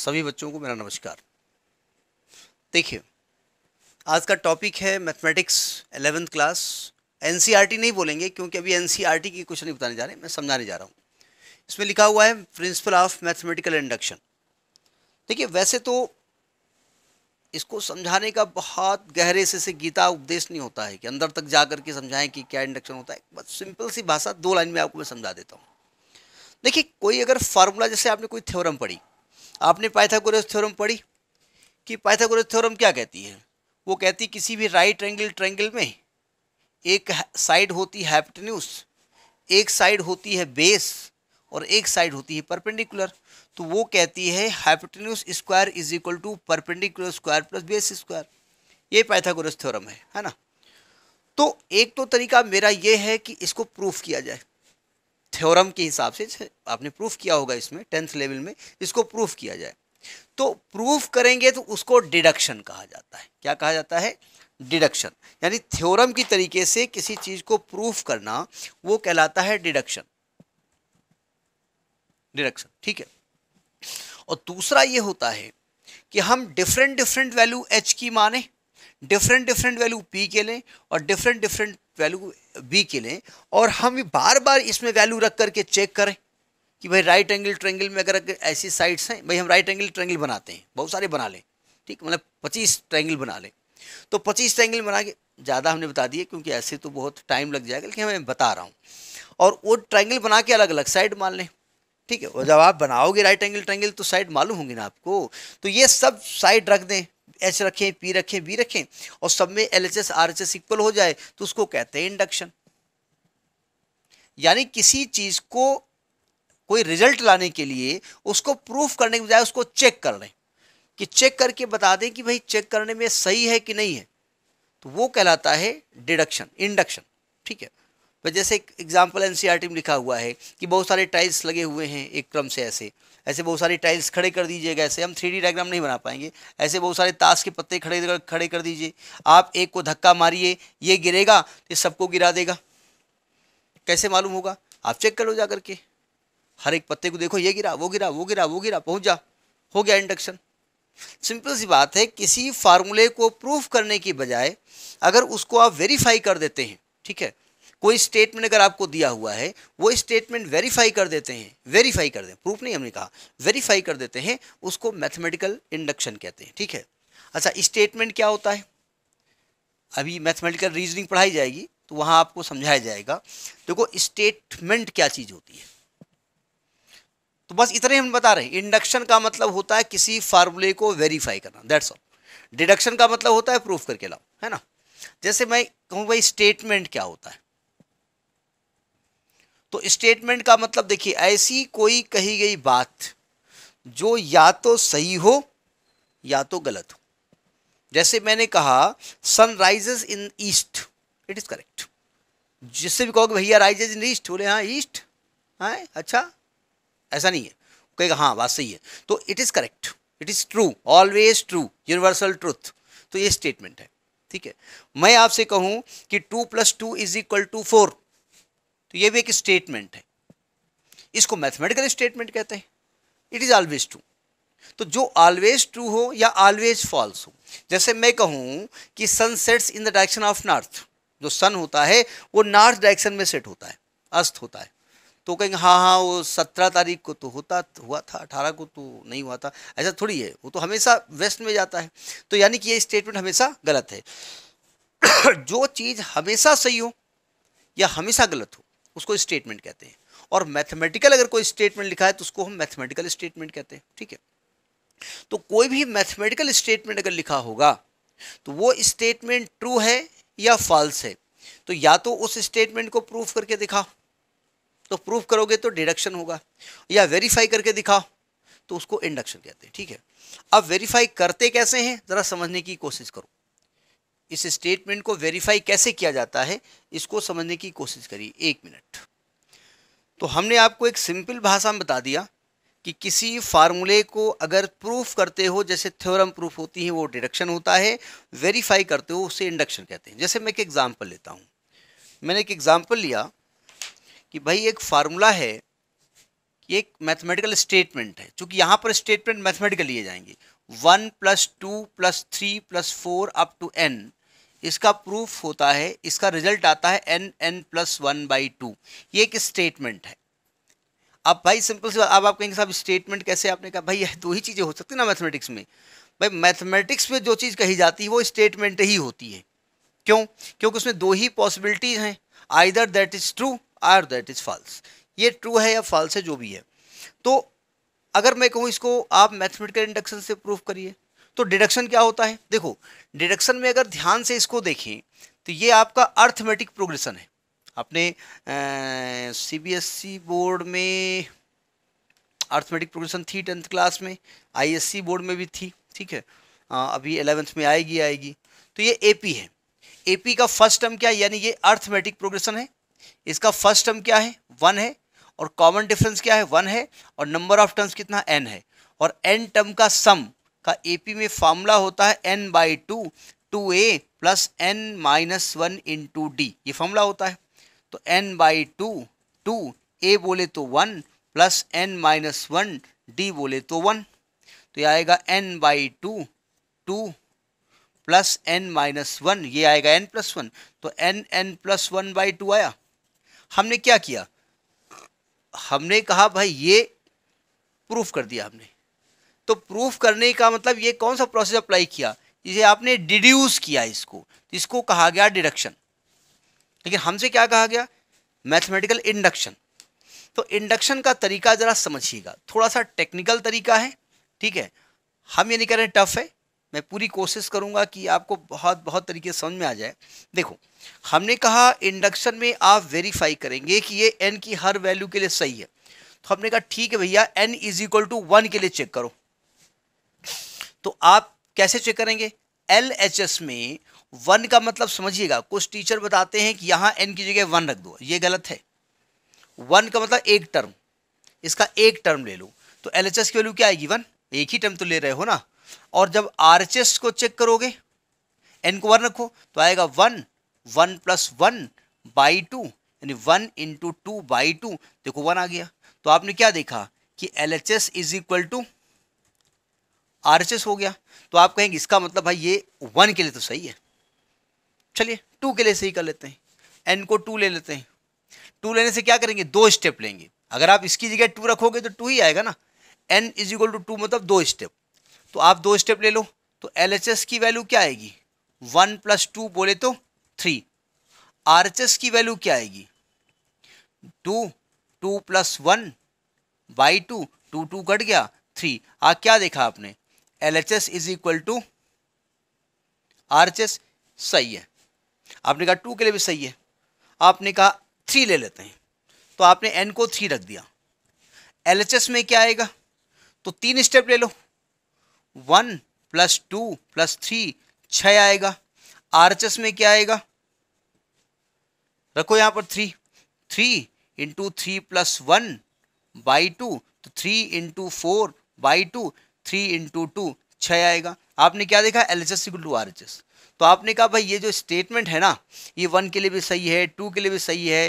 सभी बच्चों को मेरा नमस्कार देखिए आज का टॉपिक है मैथमेटिक्स एलेवेंथ क्लास एन नहीं बोलेंगे क्योंकि अभी टी e की क्वेश्चन नहीं बताने जा रहे मैं समझाने जा रहा हूँ इसमें लिखा हुआ है प्रिंसिपल ऑफ मैथमेटिकल इंडक्शन देखिए वैसे तो इसको समझाने का बहुत गहरे से से गीता उपदेश नहीं होता है कि अंदर तक जा करके समझाएं कि क्या इंडक्शन होता है बस सिंपल सी भाषा दो लाइन में आपको मैं समझा देता हूँ देखिए कोई अगर फार्मूला जैसे आपने कोई थ्योरम पढ़ी आपने पाइथागोरस थ्योरम पढ़ी कि पाइथागोरस थ्योरम क्या कहती है वो कहती किसी भी राइट एंगल ट्रेंगल में एक साइड होती है हैप्टन्यूस एक साइड होती है बेस और एक साइड होती है परपेंडिकुलर तो वो कहती है hypotenuse square is equal to perpendicular square plus base square ये पाइथागोरस थ्योरम है है ना तो एक तो तरीका मेरा ये है कि इसको प्रूफ किया जाए थ्योरम के हिसाब से आपने प्रूफ किया होगा इसमें टेंथ लेवल में इसको प्रूफ किया जाए तो प्रूफ करेंगे तो उसको डिडक्शन कहा जाता है क्या कहा जाता है डिडक्शन यानी थ्योरम की तरीके से किसी चीज को प्रूफ करना वो कहलाता है डिडक्शन डिडक्शन ठीक है और दूसरा ये होता है कि हम डिफरेंट डिफरेंट वैल्यू एच की माने डिफरेंट डिफरेंट वैल्यू पी के लें और डिफरेंट डिफरेंट वैल्यू बी के लें और हम बार बार इसमें वैल्यू रख करके चेक करें कि भाई राइट एंगल ट्रेंगल में अगर ऐसी साइड्स हैं भाई हम राइट एंगल ट्रेंगल बनाते हैं बहुत सारे बना लें ठीक मतलब पच्चीस ट्रेंगल बना लें तो पच्चीस ट्रेंगल बना के ज़्यादा हमने बता दिए क्योंकि ऐसे तो बहुत टाइम लग जाएगा लेकिन मैं बता रहा हूँ और वो ट्रैंगल बना के अलग अलग साइड मान लें ठीक है और जब आप बनाओगे राइट एंगल ट्रेंगल तो साइड मालूम होंगे ना आपको तो ये सब साइड रख दें एच रखें पी रखें बी रखें और सब में L H S R H S equal हो जाए तो उसको कहते हैं इंडक्शन यानी किसी चीज को कोई रिजल्ट लाने के लिए उसको प्रूफ करने के बजाय उसको चेक कर लें कि चेक करके बता दें कि भाई चेक करने में सही है कि नहीं है तो वो कहलाता है डिडक्शन इंडक्शन ठीक है तो जैसे एग्जाम्पल एन e में लिखा हुआ है कि बहुत सारे टाइल्स लगे हुए हैं एक क्रम से ऐसे ऐसे बहुत सारी टाइल्स खड़े कर दीजिएगा ऐसे हम थ्री डायग्राम नहीं बना पाएंगे ऐसे बहुत सारे ताश के पत्ते खड़े कर, खड़े कर दीजिए आप एक को धक्का मारिए ये गिरेगा ये सबको गिरा देगा कैसे मालूम होगा आप चेक कर लो जा करके हर एक पत्ते को देखो ये गिरा वो गिरा वो गिरा वो गिरा पहुँच जा हो गया इंडक्शन सिंपल सी बात है किसी फार्मूले को प्रूफ करने की बजाय अगर उसको आप वेरीफाई कर देते हैं ठीक है कोई स्टेटमेंट अगर आपको दिया हुआ है वो स्टेटमेंट वेरीफाई कर देते हैं वेरीफाई कर दें प्रूफ नहीं हमने कहा वेरीफाई कर देते हैं उसको मैथमेटिकल इंडक्शन कहते हैं ठीक है अच्छा स्टेटमेंट क्या होता है अभी मैथमेटिकल रीजनिंग पढ़ाई जाएगी तो वहाँ आपको समझाया जाएगा देखो स्टेटमेंट क्या चीज़ होती है तो बस इतने हम बता रहे हैं इंडक्शन का मतलब होता है किसी फार्मूले को वेरीफाई करना दैट्स ऑल डिडक्शन का मतलब होता है प्रूफ करके लाओ है ना जैसे मैं कहूँ भाई स्टेटमेंट क्या होता है तो स्टेटमेंट का मतलब देखिए ऐसी कोई कही गई बात जो या तो सही हो या तो गलत हो जैसे मैंने कहा sun rises in east it is correct जिससे भी कहोगे भैया राइजेज इन ईस्ट बोले हाँ ईस्ट हाँ अच्छा ऐसा नहीं है कहेगा हाँ बात सही है तो it is correct it is true always true universal truth तो ये स्टेटमेंट है ठीक है मैं आपसे कहूं कि two plus two is equal to four तो ये भी एक स्टेटमेंट है इसको मैथमेटिकल स्टेटमेंट कहते हैं इट इज़ ऑलवेज ट्रू तो जो ऑलवेज ट्रू हो या ऑलवेज फॉल्स हो जैसे मैं कहूँ कि sun sets in the direction of north जो सन होता है वो नॉर्थ डायरेक्शन में सेट होता है अस्त होता है तो कहेंगे हाँ हाँ वो सत्रह तारीख को तो होता हुआ था अठारह को तो नहीं हुआ था ऐसा थोड़ी है वो तो हमेशा वेस्ट में जाता है तो यानी कि ये स्टेटमेंट हमेशा गलत है जो चीज़ हमेशा सही हो या हमेशा गलत हो उसको स्टेटमेंट कहते हैं और मैथमेटिकल अगर कोई स्टेटमेंट लिखा है तो उसको हम मैथमेटिकल स्टेटमेंट कहते हैं ठीक है तो कोई भी मैथमेटिकल स्टेटमेंट अगर लिखा होगा तो वो स्टेटमेंट ट्रू है या फॉल्स है तो या तो उस स्टेटमेंट को प्रूफ करके दिखाओ तो प्रूफ करोगे तो डिडक्शन होगा या वेरीफाई करके दिखाओ तो उसको इंडक्शन कहते हैं ठीक है अब वेरीफाई करते कैसे हैं ज़रा समझने की कोशिश करो इस स्टेटमेंट को वेरीफाई कैसे किया जाता है इसको समझने की कोशिश करिए एक मिनट तो हमने आपको एक सिंपल भाषा में बता दिया कि किसी फार्मूले को अगर प्रूफ करते हो जैसे थ्योरम प्रूफ होती है वो डिडक्शन होता है वेरीफाई करते हो उसे इंडक्शन कहते हैं जैसे मैं एक एग्ज़ाम्पल लेता हूँ मैंने एक एग्ज़ाम्पल लिया कि भाई एक फार्मूला है कि एक मैथमेटिकल स्टेटमेंट है चूँकि यहाँ पर स्टेटमेंट मैथमेटिकल लिए जाएंगे one plus two plus three plus four up to n इसका प्रूफ होता है इसका रिजल्ट आता है n n plus one by two ये एक स्टेटमेंट है अब भाई सिंपल सी बात अब आप कहेंगे साहब स्टेटमेंट कैसे आपने कहा भाई यह दो ही चीज़ें हो सकती ना मैथमेटिक्स में भाई मैथमेटिक्स में जो चीज़ कही जाती है वो स्टेटमेंट ही होती है क्यों क्योंकि उसमें दो ही पॉसिबिलिटीज़ हैं either that is true or that is false ये ट्रू है या फॉल्स है जो भी है तो अगर मैं कहूँ इसको आप मैथमेटिकल इंडक्शन से प्रूफ करिए तो डिडक्शन क्या होता है देखो डिडक्शन में अगर ध्यान से इसको देखें तो ये आपका अर्थमेटिक प्रोग्रेशन है अपने सी e बोर्ड में अर्थमेटिक प्रोग्रेशन थी टेंथ क्लास में आईएससी e बोर्ड में भी थी ठीक है आ, अभी एलेवेंथ में आएगी आएगी तो ये एपी है एपी का फर्स्ट टर्म क्या है यानी ये अर्थमेटिक प्रोग्रेशन है इसका फर्स्ट टर्म क्या है वन है और कॉमन डिफरेंस क्या है वन है और नंबर ऑफ टर्म्स कितना एन है और एन टर्म का सम का एपी में फार्मूला होता है n by two two a plus n minus one into d ये फार्मूला होता है तो n by two two a बोले तो one plus n minus one d बोले तो वन तो ये आएगा n by two two plus n minus one ये आएगा एन प्लस वन तो n n plus one by two आया हमने क्या किया हमने कहा भाई ये प्रूफ कर दिया हमने तो प्रूफ करने का मतलब ये कौन सा प्रोसेस अप्लाई किया जिसे आपने डिड्यूस किया इसको इसको कहा गया डिडक्शन लेकिन हमसे क्या कहा गया मैथमेटिकल इंडक्शन तो इंडक्शन का तरीका ज़रा समझिएगा थोड़ा सा टेक्निकल तरीका है ठीक है हम ये नहीं कह रहे टफ है मैं पूरी कोशिश करूंगा कि आपको बहुत बहुत तरीके समझ में आ जाए देखो हमने कहा इंडक्शन में आप वेरीफाई करेंगे कि ये एन की हर वैल्यू के लिए सही है तो हमने कहा ठीक है भैया n is equal to one के लिए चेक करो तो आप कैसे चेक करेंगे एल एच एस में वन का मतलब समझिएगा कुछ टीचर बताते हैं कि यहाँ एन की जगह वन रख दो ये गलत है वन का मतलब एक टर्म इसका एक टर्म ले लो तो एल एच एस की वैल्यू क्या आएगी वन एक ही टर्म तो ले रहे हो ना और जब आर एच एस को चेक करोगे एन को वन रखो तो आएगा one one plus one by two यानी one into two by two देखो वन आ गया तो आपने क्या देखा कि L H S is equal to RHS हो गया तो आप कहेंगे इसका मतलब भाई ये वन के लिए तो सही है चलिए टू के लिए सही कर लेते हैं एन को टू ले लेते हैं टू लेने से क्या करेंगे दो स्टेप लेंगे अगर आप इसकी जगह टू रखोगे तो टू ही आएगा ना n is equal to two मतलब दो स्टेप तो आप दो स्टेप ले लो तो एल की वैल्यू क्या आएगी वन प्लस टू बोले तो थ्री आर की वैल्यू क्या आएगी two two plus one by two two two cut गया थ्री आ क्या देखा आपने LHS is equal to RHS सही है आपने कहा टू के लिए भी सही है आपने कहा थ्री ले लेते हैं तो आपने एन को थ्री रख दिया एलएचएस में क्या आएगा तो तीन स्टेप ले लो one plus two plus three छ आएगा आरएचएस में क्या आएगा रखो यहां पर three three into three plus one by two तो three into four by two three into two छः आएगा आपने क्या देखा L H S equal to R H S तो आपने कहा भाई ये जो स्टेटमेंट है ना ये वन के लिए भी सही है टू के लिए भी सही है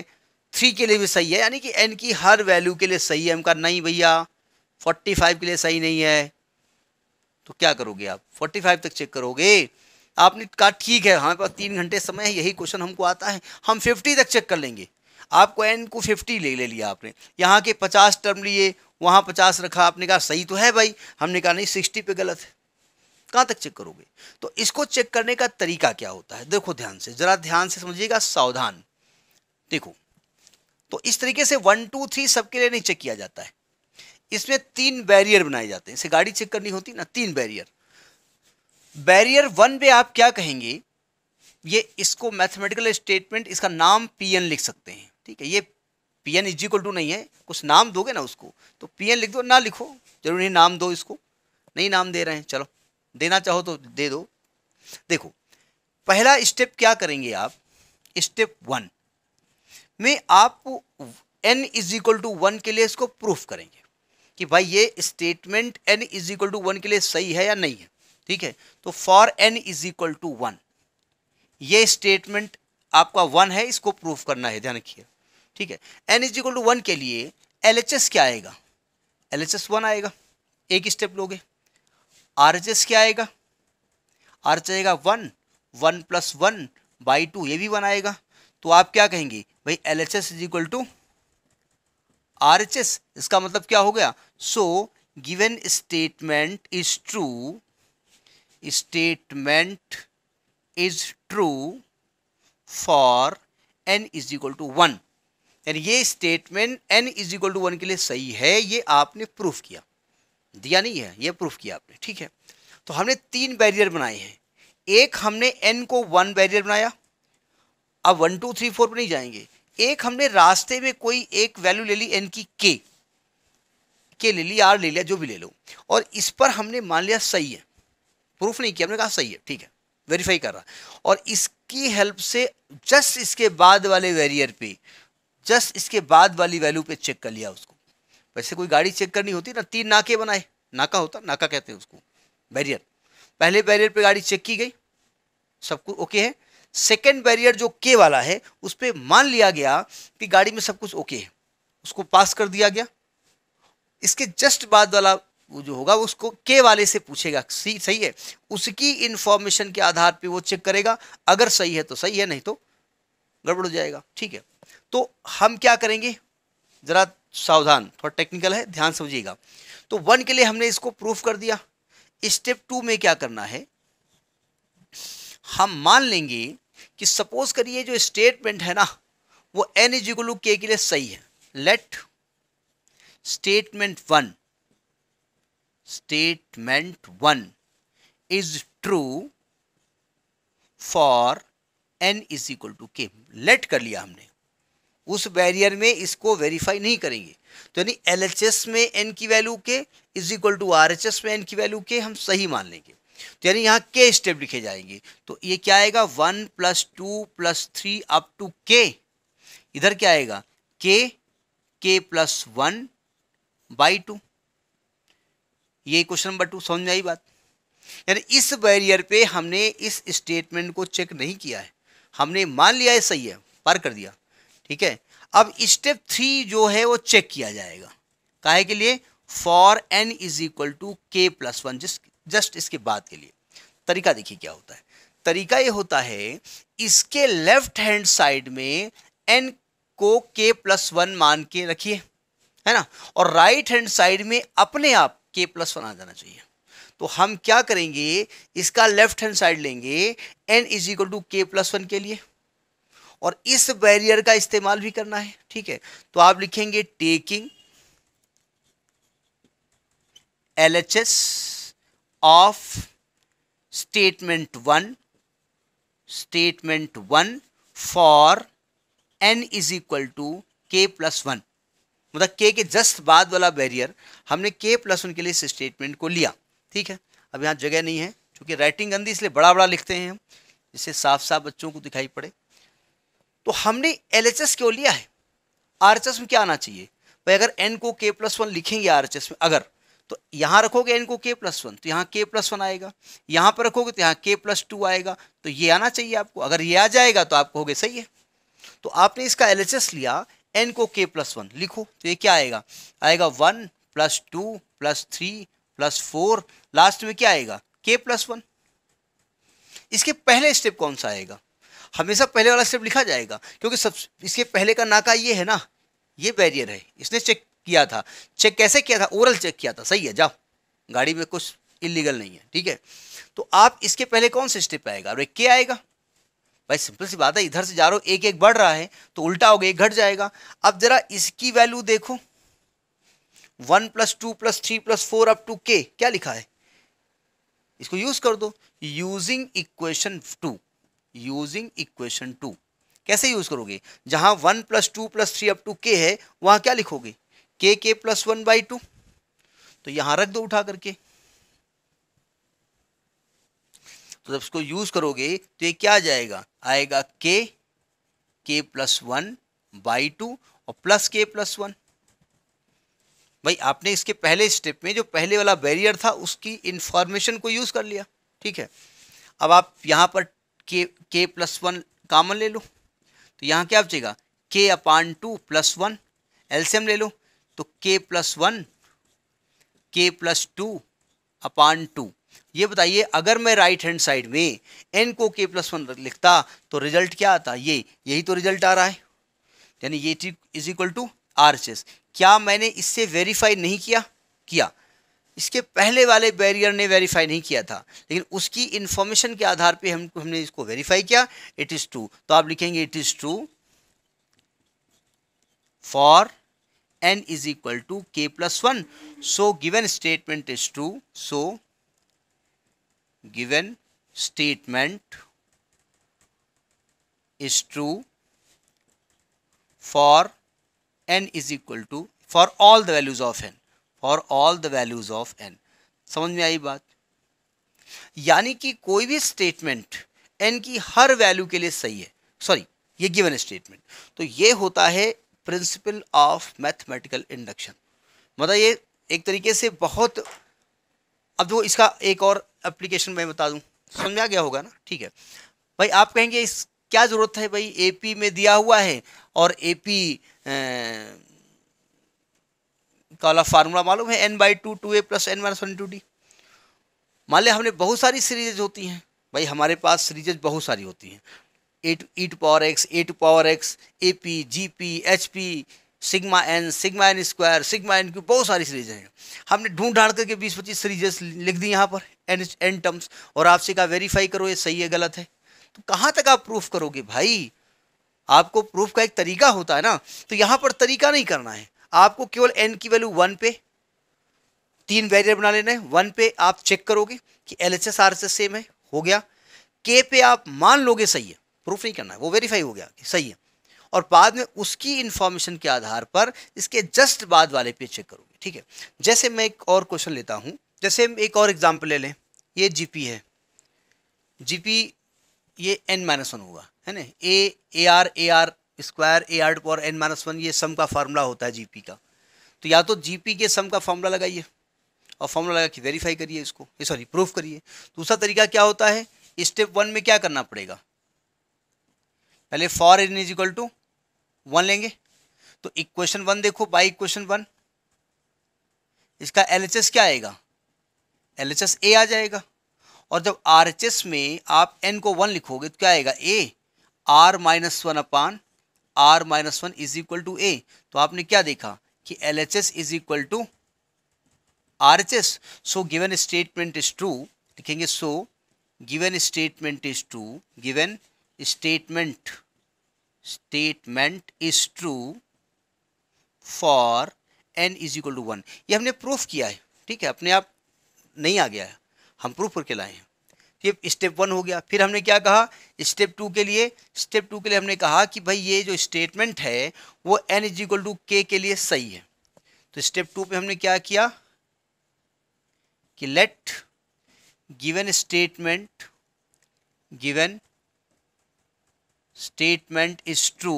थ्री के लिए भी सही है यानी कि एन की हर वैल्यू के लिए सही है हम कहा नहीं भैया फोर्टी फाइव के लिए सही नहीं है तो क्या करोगे आप फोर्टी फाइव तक चेक करोगे आपने कहा ठीक है हमारे पास तीन घंटे समय है यही क्वेश्चन हमको आता है हम फिफ्टी तक चेक कर लेंगे आपको एन को फिफ्टी ले ले लिया आपने यहाँ के पचास टर्म लिए वहाँ पचास रखा आपने कहा सही तो है भाई हमने कहा नहीं सिक्सटी पे गलत है कहाँ तक चेक करोगे तो इसको चेक करने का तरीका क्या होता है देखो ध्यान से ज़रा ध्यान से समझिएगा सावधान देखो तो इस तरीके से वन टू थ्री सबके लिए नहीं चेक किया जाता है इसमें तीन बैरियर बनाए जाते हैं इसे गाड़ी चेक करनी होती ना तीन बैरियर बैरियर वन पे आप क्या कहेंगे ये इसको मैथमेटिकल स्टेटमेंट इसका नाम पीएन लिख सकते हैं ठीक है ये P n is equal to नहीं है कुछ नाम दोगे ना उसको तो पी एन लिख दो ना लिखो जरूरी नाम दो इसको नहीं नाम दे रहे हैं चलो देना चाहो तो दे दो देखो पहला स्टेप क्या करेंगे आप स्टेप वन में आप n is equal to one के लिए इसको प्रूफ करेंगे कि भाई ये statement n is equal to one के लिए सही है या नहीं है ठीक है तो for n is equal to one ये स्टेटमेंट आपका वन है इसको प्रूफ करना है ध्यान रखिए ठीक है n is equal to one के लिए एल एच एस क्या आएगा एल एच एस वन आएगा एक स्टेप लोगे आर एच एस क्या आएगा आर एच आएगा one one plus one by two ये भी वन आएगा तो आप क्या कहेंगे भाई L H S is equal to R H S इसका मतलब क्या हो गया so given statement is true statement is true for n is equal to one यानी ये statement n is equal to one के लिए सही है ये आपने प्रूफ किया दिया नहीं है ये प्रूफ किया आपने ठीक है तो हमने तीन बैरियर बनाए हैं एक हमने एन को वन बैरियर बनाया अब वन टू थ्री फोर पर नहीं जाएंगे एक हमने रास्ते में कोई एक वैल्यू ले ली एन की के के ले ली आर ले लिया जो भी ले लो और इस पर हमने मान लिया सही है प्रूफ नहीं किया हमने कहा सही है ठीक है वेरीफाई कर रहा और इसकी हेल्प से जस्ट इसके बाद वाले वेरियर पे जस्ट इसके बाद वाली वैल्यू पे चेक कर लिया उसको वैसे कोई गाड़ी चेक करनी होती ना तीन नाके बनाए नाका होता नाका कहते हैं उसको बैरियर पहले बैरियर पे गाड़ी चेक की गई सब कुछ ओके है सेकेंड बैरियर जो के वाला है उस पर मान लिया गया कि गाड़ी में सब कुछ ओके है उसको पास कर दिया गया इसके जस्ट बाद वाला वो जो होगा उसको के वाले से पूछेगा सी सही है उसकी इंफॉर्मेशन के आधार पे वो चेक करेगा अगर सही है तो सही है नहीं तो गड़बड़ हो जाएगा ठीक है तो हम क्या करेंगे ज़रा सावधान थोड़ा टेक्निकल है ध्यान समझिएगा तो वन के लिए हमने इसको प्रूफ कर दिया स्टेप टू में क्या करना है हम मान लेंगे कि सपोज करिए जो स्टेटमेंट है ना वो एन इज इक्वल के के लिए सही है let statement one statement one is true for n is equal to k let कर लिया हमने उस बैरियर में इसको वेरीफाई नहीं करेंगे तो यानी एल में एन की value k is equal to r में एन की वैल्यू के हम सही मान लेंगे तो यानी यहाँ के स्टेप लिखे जाएंगे तो ये क्या आएगा one plus two plus three up to k इधर क्या आएगा के k plus one by two ये क्वेश्चन नंबर टू समझ आई बात यानी इस बैरियर पे हमने इस स्टेटमेंट को चेक नहीं किया है हमने मान लिया है सही है पार कर दिया ठीक है अब स्टेप थ्री जो है वो चेक किया जाएगा काहे के लिए for n is equal to k plus one जिस जस्ट इसके बाद के लिए तरीका देखिए क्या होता है तरीका ये होता है इसके लेफ्ट हैंड साइड में एन को के प्लस वन मान के रखिए है ना और राइट हैंड साइड में अपने आप के प्लस वन आ जाना चाहिए तो हम क्या करेंगे इसका लेफ्ट हैंड साइड लेंगे n is equal to k plus one के लिए और इस बैरियर का इस्तेमाल भी करना है ठीक है तो आप लिखेंगे taking L H S of statement one statement one for n is equal to k plus one मतलब के के जस्ट बाद वाला बैरियर हमने के प्लस वन के लिए इस स्टेटमेंट को लिया ठीक है अब यहाँ जगह नहीं है क्योंकि राइटिंग गंदी इसलिए बड़ा बड़ा लिखते हैं हम जिससे साफ साफ बच्चों को दिखाई पड़े तो हमने एल क्यों लिया है आर में क्या आना चाहिए भाई अगर एन को के प्लस वन लिखेंगे आर में अगर तो यहां रखोगे एन को के प्लस वन तो यहां के प्लस वन आएगा यहां पर रखोगे तो यहां के प्लस टू आएगा तो ये आना चाहिए आपको अगर ये आ जाएगा तो आप कहोगे सही है तो आपने इसका एल लिया एन को के प्लस वन लिखो तो ये क्या आएगा आएगा one plus two plus three plus four last में क्या आएगा के प्लस वन इसके पहले स्टेप कौन सा आएगा हमेशा पहले वाला स्टेप लिखा जाएगा क्योंकि सब इसके पहले का नाका ये है ना ये बैरियर है इसने चेक किया था चेक कैसे किया था ओरल चेक किया था सही है जाओ गाड़ी में कुछ इलीगल नहीं है ठीक है तो आप इसके पहले कौन सा स्टेप आएगा अरे के आएगा भाई सिंपल सी बात है इधर से जा रहा एक एक बढ़ रहा है तो उल्टा हो गया घट जाएगा अब जरा इसकी वैल्यू देखो one plus two plus three plus four up to k क्या लिखा है इसको यूज कर दो using equation two using equation two कैसे यूज करोगे जहां one plus two plus three up to k है वहां क्या लिखोगे के k plus one by two तो यहां रख दो उठा करके तो जब इसको यूज करोगे तो ये क्या जाएगा आएगा के k plus one by two और प्लस के प्लस वन भाई आपने इसके पहले स्टेप में जो पहले वाला बैरियर था उसकी इंफॉर्मेशन को यूज़ कर लिया ठीक है अब आप यहां पर के के प्लस वन कामन ले लो तो यहाँ क्या बचेगा k upon two plus one एल्सियम ले लो तो k plus one k plus two upon two ये बताइए अगर मैं राइट हैंड साइड में एन को के प्लस वन लिखता तो रिजल्ट क्या आता ये यही तो रिजल्ट आ रहा है यानी ये इज इक्वल टू आर क्या मैंने इससे वेरीफाई नहीं किया किया इसके पहले वाले बैरियर ने वेरीफाई नहीं किया था लेकिन उसकी इंफॉर्मेशन के आधार पे हम हमने इसको वेरीफाई किया इट इज़ ट्रू तो आप लिखेंगे it is true for n is equal to k plus one so given statement is true so given statement is true for n is equal to for all the values of n for all the values of n समझ में आई बात यानी कि कोई भी statement N की हर value के लिए सही है सॉरी ये गिवन स्टेटमेंट तो ये होता है प्रिंसिपल ऑफ मैथमेटिकल इंडक्शन मतलब ये एक तरीके से बहुत अब वो इसका एक और एप्लीकेशन मैं बता दूं समझ में आ गया होगा ना ठीक है भाई आप कहेंगे इस क्या ज़रूरत है भाई एपी में दिया हुआ है और एपी का वाला फार्मूला मालूम है n by two two a plus n minus one two d मान लिया हमने बहुत सारी सीरीजेज होती हैं भाई हमारे पास सीरीजेज बहुत सारी होती हैं a two e two power x a two power x A P G P H P sigma n sigma n square sigma n cube बहुत सारी सीरीज हैं हमने ढूंढ ढाड़ करके बीस पच्चीस सीरीजेस लिख दी यहाँ पर एन एन टर्म्स और आपसे कहा वेरीफाई करो ये सही है गलत है तो कहाँ तक आप प्रूफ करोगे भाई आपको प्रूफ का एक तरीका होता है ना तो यहाँ पर तरीका नहीं करना है आपको केवल एन की वैल्यू वन पे तीन वेरियर बना लेना है वन पे आप चेक करोगे कि L H S R S S same है हो गया के पे आप मान लोगे सही है प्रूफ नहीं करना है वो वेरीफाई हो गया कि सही है और बाद में उसकी इन्फॉर्मेशन के आधार पर इसके जस्ट बाद वाले पे चेक करोगे ठीक है जैसे मैं एक और क्वेश्चन लेता हूँ जैसे हम एक और एग्जाम्पल ले लें ये जीपी है जीपी ये एन माइनस वन होगा है ना a a r a r square a r power n minus one ये सम का फार्मूला होता है जीपी का तो या तो जीपी के सम का फार्मूला लगाइए और फार्मूला लगा के वेरीफाई करिए इसको सॉरी प्रूफ करिए दूसरा तरीका क्या होता है स्टेप वन में क्या करना पड़ेगा पहले for n is equal to one लेंगे तो इक्वेशन वन देखो बाई इक्वेशन वन इसका एल क्या आएगा एल ए आ जाएगा और जब आर में आप एन को वन लिखोगे तो क्या आएगा a r minus one upon r minus one is equal to a तो आपने क्या देखा कि L H S is equal to R H S so given statement is true लिखेंगे so given statement is true given statement statement is true for n is equal to one ये हमने proof किया है ठीक है अपने आप नहीं आ गया है हम प्रूफ करके लाए हैं ये स्टेप वन हो गया फिर हमने क्या कहा स्टेप टू के लिए स्टेप टू के लिए हमने कहा कि भाई ये जो स्टेटमेंट है वो एन इज इक्वल टू के के लिए सही है तो स्टेप टू पे हमने क्या किया कि let given statement given statement is true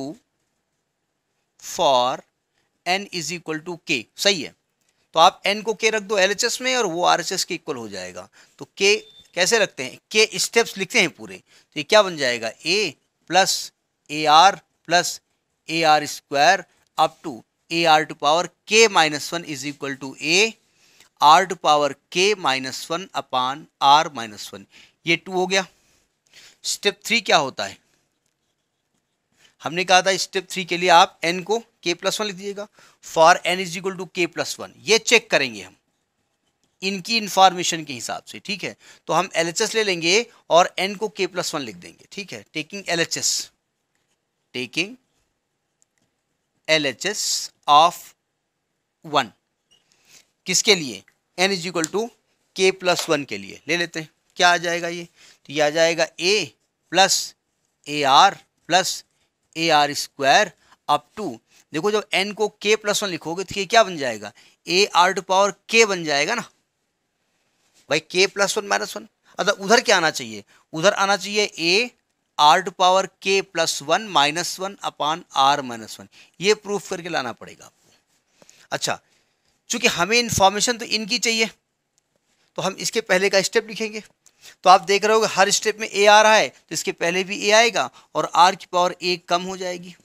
for n is equal to k सही है तो आप एन को के रख दो एल में और वो आर के इक्वल हो जाएगा तो के कैसे रखते हैं के स्टेप्स लिखते हैं पूरे तो ये क्या बन जाएगा a plus a r plus a r square up to a r two power k minus one is equal to a r two power k minus one upon r minus one ये two हो गया step three क्या होता है हमने कहा था step three के लिए आप एन को के प्लस वन लिख दीजिएगा for n is equal to k plus one ये चेक करेंगे हम इनकी इन्फॉर्मेशन के हिसाब से ठीक है तो हम एल ले लेंगे और एन को के प्लस वन लिख देंगे ठीक है taking L H S taking L H S of one किसके लिए n is equal to k plus one के लिए ले लेते हैं क्या आ जाएगा ये तो ये आ जाएगा a plus a r plus a r square up to देखो जब एन को के प्लस वन लिखोगे तो ये क्या बन जाएगा ए आर टू पावर के बन जाएगा ना भाई के प्लस वन माइनस वन अच्छा उधर क्या आना चाहिए उधर आना चाहिए a r two power k plus one minus one upon r minus one ये प्रूफ करके लाना पड़ेगा आपको अच्छा चूंकि हमें इन्फॉर्मेशन तो इनकी चाहिए तो हम इसके पहले का स्टेप लिखेंगे तो आप देख रहे हो हर स्टेप में ए आ रहा है तो इसके पहले भी ए आएगा और आर की पावर ए कम हो जाएगी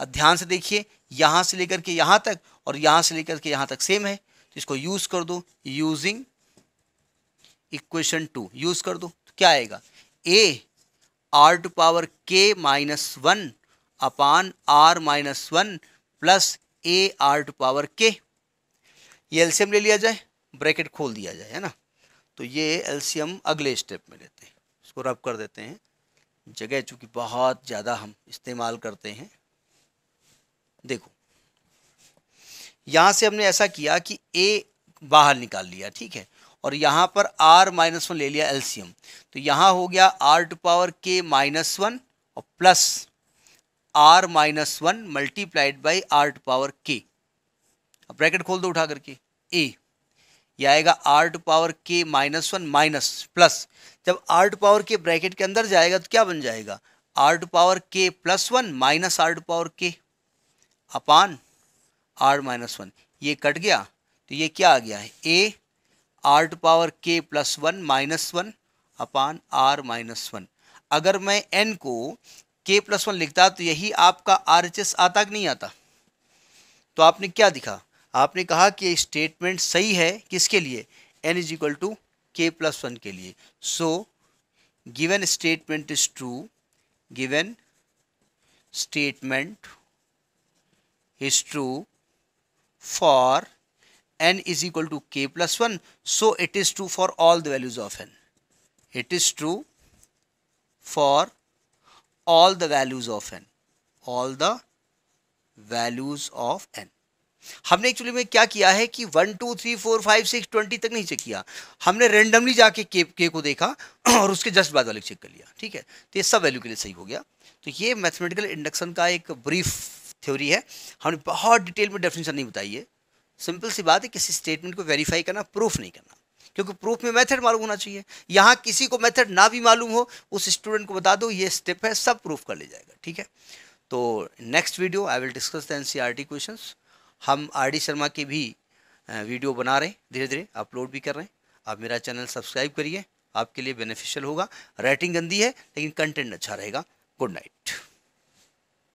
अब ध्यान से देखिए यहाँ से लेकर के यहाँ तक और यहाँ से लेकर के यहाँ तक सेम है तो इसको यूज़ कर दो यूजिंग इक्वेशन टू यूज़ कर दो तो क्या आएगा a r two power k minus one upon r minus one plus a r two power k ये एल्सियम ले लिया जाए ब्रैकेट खोल दिया जाए है ना तो ये एल्शियम अगले स्टेप में लेते हैं इसको रब कर देते हैं जगह चूंकि बहुत ज़्यादा हम इस्तेमाल करते हैं देखो यहाँ से हमने ऐसा किया कि ए बाहर निकाल लिया ठीक है और यहाँ पर आर माइनस वन ले लिया एल्सियम तो यहाँ हो गया R two power k minus one और plus r minus one multiplied by r two power k अब ब्रैकेट खोल दो उठा करके ए ये आएगा R two power k minus one minus plus जब R two power k bracket के अंदर जाएगा तो क्या बन जाएगा R two power k plus one minus r two power k upon r minus one ये कट गया तो ये क्या आ गया है a r two power k plus one minus one upon r minus one अगर मैं एन को के प्लस वन लिखता तो यही आपका आर एच एस आता कि नहीं आता तो आपने क्या दिखा आपने कहा कि स्टेटमेंट सही है किसके लिए n is equal to k plus one के लिए so given statement is true given statement is true for n is equal to k plus 1 so it is true for all the values of n it is true for all the values of n all the values of n हमने actually में क्या किया है कि one two three four five six twenty तक नहीं check किया हमने रेंडमली जाके के के को देखा और उसके जस्ट बाद वाले चेक कर लिया ठीक है तो ये सब वैल्यू के लिए सही हो गया तो ये मैथमेटिकल इंडक्शन का एक ब्रीफ थ्योरी है हमने बहुत डिटेल में डेफिनेशन नहीं बताई है सिंपल सी बात है किसी स्टेटमेंट को वेरीफाई करना प्रूफ नहीं करना क्योंकि प्रूफ में मेथड मालूम होना चाहिए यहाँ किसी को मेथड ना भी मालूम हो उस स्टूडेंट को बता दो ये स्टेप है सब प्रूफ कर ले जाएगा ठीक है तो next video I will discuss the N C R T question हम आर डी शर्मा की भी वीडियो बना रहे हैं धीरे धीरे अपलोड भी कर रहे हैं आप मेरा चैनल सब्सक्राइब करिए आपके लिए बेनिफिशियल होगा राइटिंग गंदी है लेकिन कंटेंट अच्छा रहेगा गुड नाइट